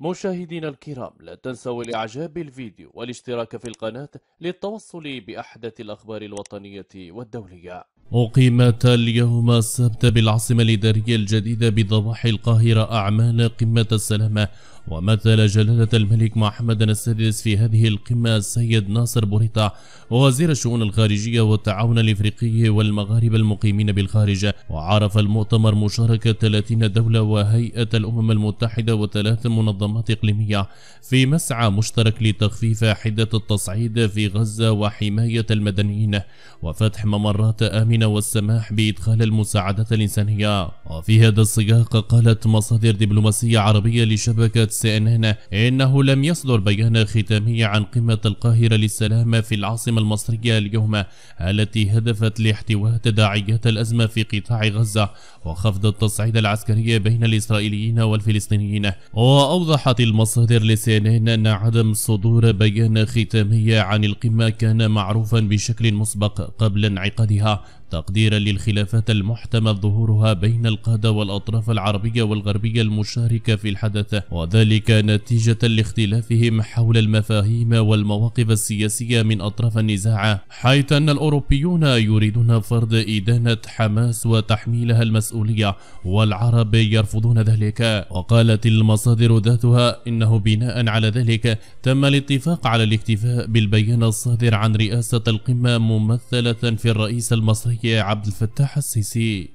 مشاهدينا الكرام لا تنسوا الإعجاب بالفيديو والاشتراك في القناة للتوصل بأحدث الأخبار الوطنية والدولية أقيمت اليوم السبت بالعاصمة الإدارية الجديدة بضواحي القاهرة أعمال قمة السلامة ومثل جلالة الملك محمد السادس في هذه القمة السيد ناصر بوريطة وزير الشؤون الخارجية والتعاون الإفريقي والمغاربة المقيمين بالخارج وعرف المؤتمر مشاركة 30 دولة وهيئة الأمم المتحدة وثلاث منظمات إقليمية في مسعى مشترك لتخفيف حدة التصعيد في غزة وحماية المدنيين وفتح ممرات آمنة والسماح بإدخال المساعدات الإنسانية وفي هذا السياق قالت مصادر دبلوماسية عربية لشبكة سي ان ان إنه لم يصدر بيان ختامي عن قمة القاهرة للسلام في العاصمة المصرية اليوم التي هدفت لاحتواء تداعيات الأزمة في قطاع غزة وخفض التصعيد العسكري بين الإسرائيليين والفلسطينيين وأوضحت المصادر لسي ان أن عدم صدور بيان ختامي عن القمة كان معروفا بشكل مسبق قبل انعقادها تقديرا للخلافات المحتمل ظهورها بين القادة والأطراف العربية والغربية المشاركة في الحدث وذلك نتيجة لاختلافهم حول المفاهيم والمواقف السياسية من أطراف النزاع حيث أن الأوروبيون يريدون فرض إدانة حماس وتحميلها المسؤولية والعرب يرفضون ذلك وقالت المصادر ذاتها إنه بناء على ذلك تم الاتفاق على الاكتفاء بالبيان الصادر عن رئاسة القمة ممثلة في الرئيس المصري وهي عبد الفتاح السيسي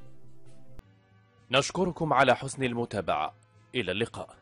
نشكركم على حسن المتابعة إلى اللقاء